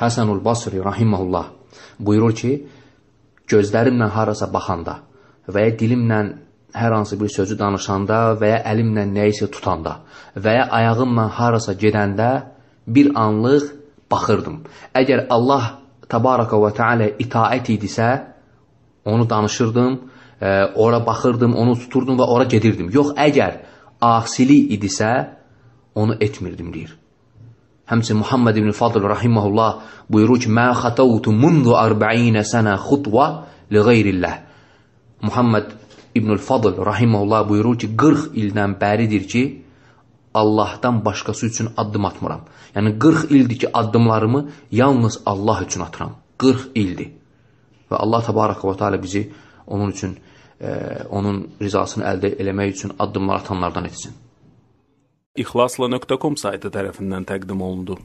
Həsənul Basri rahiməhullah buyurur ki, gözlərimlə harasa baxanda və ya dilimlə hər hansı bir sözü danışanda və ya əlimlə nəyisə tutanda və ya ayağımla harasa gedəndə bir anlıq baxırdım. Əgər Allah təbaraka və təala itaət idisə, onu danışırdım, e, ora baxırdım, onu tuturdum və ora gedirdim. Yox, əgər asili idisə, onu etmirdim deyir. Həmçin Muhammed ibn Fadl rahimehullah buyurur ki: "Mə xatavtu munzu 40 sənə xutva li qeyrillah." Muhammed ibn Fadl rahimehullah buyurur ki, 40 ildən bəridir ki, Allahdan başqası üçün addım atmıram. Yəni 40 ildir ki, addımlarımı yalnız Allah üçün atıram. 40 ildir. Və Allah təbaraka və təala bizi onun üçün e, onun rizasını əldə eləmək üçün addımlar atanlardan etsin. İxlasla.com saytı tərəfindən təqdim olundu.